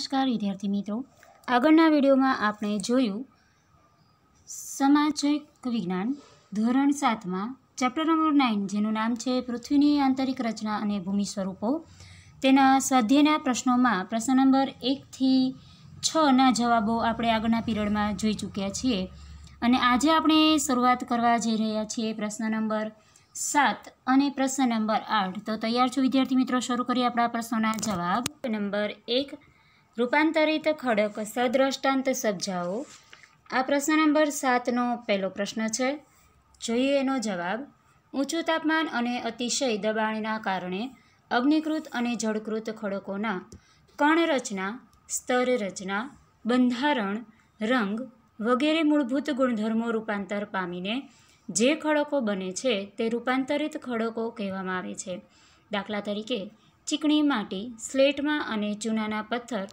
નમસ્કાર વિદ્યાર્થી મિત્રો આગળના વિડીયોમાં આપણે જોયું સમાજિક વિજ્ઞાન ધોરણ સાતમાં ચેપ્ટર નંબર નાઇન જેનું નામ છે પૃથ્વીની આંતરિક રચના અને ભૂમિ સ્વરૂપો તેના સ્વાધ્યાયના પ્રશ્નોમાં પ્રશ્ન નંબર એકથી છના જવાબો આપણે આગળના પીરિયડમાં જોઈ ચૂક્યા છીએ અને આજે આપણે શરૂઆત કરવા જઈ રહ્યા છીએ પ્રશ્ન નંબર સાત અને પ્રશ્ન નંબર આઠ તો તૈયાર છું વિદ્યાર્થી મિત્રો શરૂ કરીએ આપણા પ્રશ્નોના જવાબ નંબર એક રૂપાંતરિત ખડક સદ્રષ્ટાંત સબજાવો આ પ્રશ્ન નંબર સાતનો પહેલો પ્રશ્ન છે જોઈએ એનો જવાબ ઊંચું તાપમાન અને અતિશય દબાણના કારણે અગ્નિકૃત અને જળકૃત ખડકોના કણરચના સ્તર રચના બંધારણ રંગ વગેરે મૂળભૂત ગુણધર્મો રૂપાંતર પામીને જે ખડકો બને છે તે રૂપાંતરિત ખડકો કહેવામાં આવે છે દાખલા તરીકે ચીકણી માટી સ્લેટમાં અને ચૂનાના પથ્થર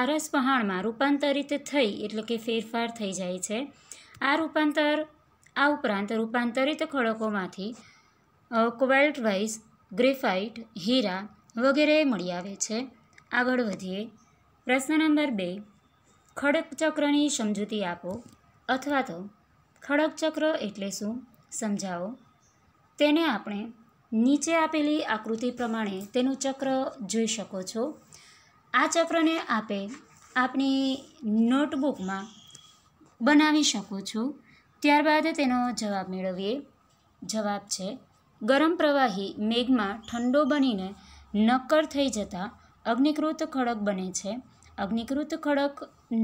આરસ પહાણમાં રૂપાંતરિત થઈ એટલે કે ફેરફાર થઈ જાય છે આ રૂપાંતર આ ઉપરાંત રૂપાંતરિત ખડકોમાંથી કોબાલ્ટ વાઇઝ ગ્રેફાઇટ હીરા વગેરે મળી આવે છે આગળ વધીએ પ્રશ્ન નંબર બે ખડકચક્રની સમજૂતી આપો અથવા તો ખડકચક્ર એટલે શું સમજાવો તેને આપણે નીચે આપેલી આકૃતિ પ્રમાણે તેનું ચક્ર જોઈ શકો છો આ ચક્રને આપે આપની નોટબુકમાં બનાવી શકો છો ત્યારબાદ તેનો જવાબ મેળવીએ જવાબ છે ગરમ પ્રવાહી મેઘમાં ઠંડો બનીને નક્કર થઈ જતાં અગ્નિકૃત ખડક બને છે અગ્નિકૃત ખડક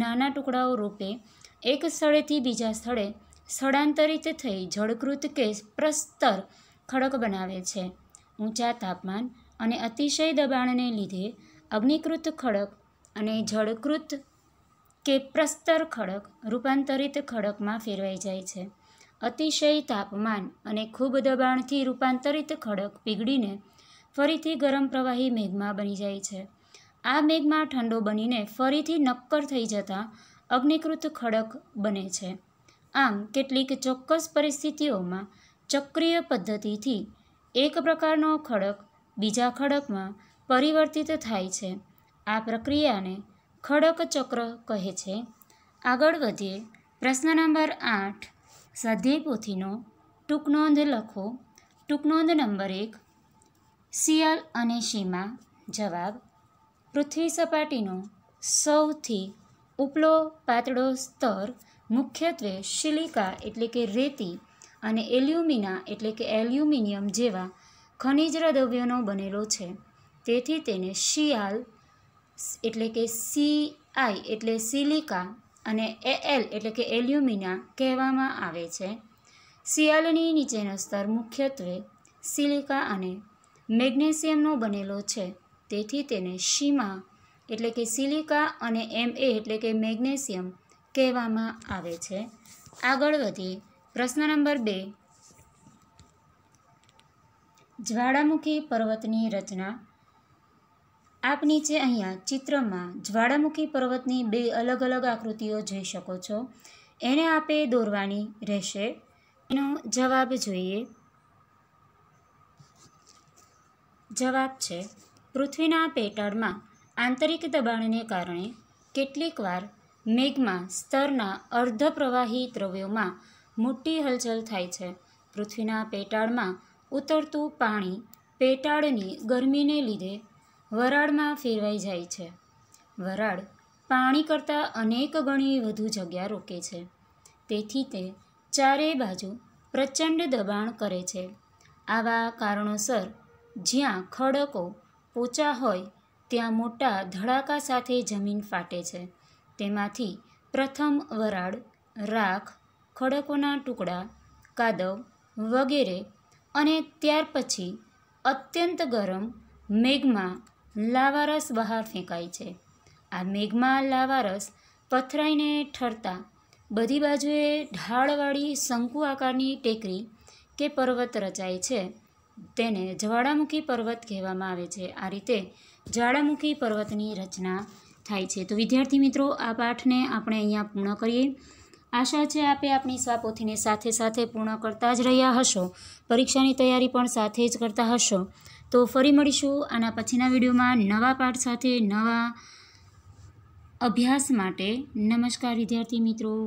નાના ટુકડાઓ રૂપે એક સ્થળેથી બીજા સ્થળે સ્થળાંતરિત થઈ જળકૃત કે પ્રસ્તર ખડક બનાવે છે ઊંચા તાપમાન અને અતિશય દબાણને લીધે અગ્નિકૃત ખડક અને જળકૃત કે પ્રસ્તર ખડક રૂપાંતરિત ખડકમાં ફેરવાઈ જાય છે અતિશય તાપમાન અને ખૂબ દબાણથી રૂપાંતરિત ખડક પીગળીને ફરીથી ગરમ પ્રવાહી મેઘમાં બની જાય છે આ મેઘમાં ઠંડો બનીને ફરીથી નક્કર થઈ જતાં અગ્નિકૃત ખડક બને છે આમ કેટલીક ચોક્કસ પરિસ્થિતિઓમાં ચક્રીય પદ્ધતિથી એક પ્રકારનો ખડક બીજા ખડકમાં પરિવર્તિત થાય છે આ પ્રક્રિયાને ખડક ચક્ર કહે છે આગળ વધીએ પ્રશ્ન નંબર આઠ સ્વાધ્યાય પોથીનો ટૂંકનોંધ લખો ટૂંકનોંધ નંબર એક શિયાળ અને સીમા જવાબ પૃથ્વી સપાટીનો સૌથી ઉપલો પાતળો સ્તર મુખ્યત્વે શિલિકા એટલે કે રેતી અને એલ્યુમિના એટલે કે એલ્યુમિનિયમ જેવા ખનિજ દ્રવ્યોનો બનેલો છે તેથી તેને શિયાલ એટલે કે સી આઈ એટલે સિલિકા અને એલ એટલે કે એલ્યુમિના કહેવામાં આવે છે શિયાળની નીચેનો સ્તર મુખ્યત્વે સિલિકા અને મેગ્નેશિયમનો બનેલો છે તેથી તેને શીમા એટલે કે સિલિકા અને એમ એ એટલે કે મેગ્નેશિયમ કહેવામાં આવે છે આગળ વધી પ્રશ્ન નંબર બે જ્વાળામુખી પર્વતની રચના આપ નીચે અહીંયા ચિત્રમાં જ્વાળામુખી પર્વતની બે અલગ અલગ આકૃતિઓ જોઈ શકો છો એને આપે દોરવાની રહેશે એનો જવાબ જોઈએ જવાબ છે પૃથ્વીના પેટાળમાં આંતરિક દબાણને કારણે કેટલીકવાર મેઘમાં સ્તરના અર્ધ પ્રવાહી દ્રવ્યોમાં મોટી હલચલ થાય છે પૃથ્વીના પેટાળમાં ઉતરતું પાણી પેટાળની ગરમીને લીધે વરાળમાં ફેરવાઈ જાય છે વરાળ પાણી કરતાં અનેક ગણી વધુ જગ્યા રોકે છે તેથી તે ચારે બાજુ પ્રચંડ દબાણ કરે છે આવા કારણોસર જ્યાં ખડકો પોચા હોય ત્યાં મોટા ધડાકા સાથે જમીન ફાટે છે તેમાંથી પ્રથમ વરાળ રાખ ખડકોના ટુકડા કાદવ વગેરે અને ત્યાર પછી અત્યંત ગરમ મેઘમાં લાવારસ બહાર ફેંકાય છે આ મેઘમાં લાવારસ પથરાઈને ઠરતા બધી બાજુએ ઢાળવાળી શંકુ આકારની ટેકરી કે પર્વત રચાય છે તેને જ્વાળામુખી પર્વત કહેવામાં આવે છે આ રીતે જ્વાળામુખી પર્વતની રચના થાય છે તો વિદ્યાર્થી મિત્રો આ પાઠને આપણે અહીંયા પૂર્ણ કરીએ આશા છે આપે આપણી સ્વાપોથીને સાથે સાથે પૂર્ણ કરતા જ રહ્યા હશો પરીક્ષાની તૈયારી પણ સાથે જ કરતા હશો તો ફરી મળીશું આના પછીના વિડીયોમાં નવા પાઠ સાથે નવા અભ્યાસ માટે નમસ્કાર વિદ્યાર્થી મિત્રો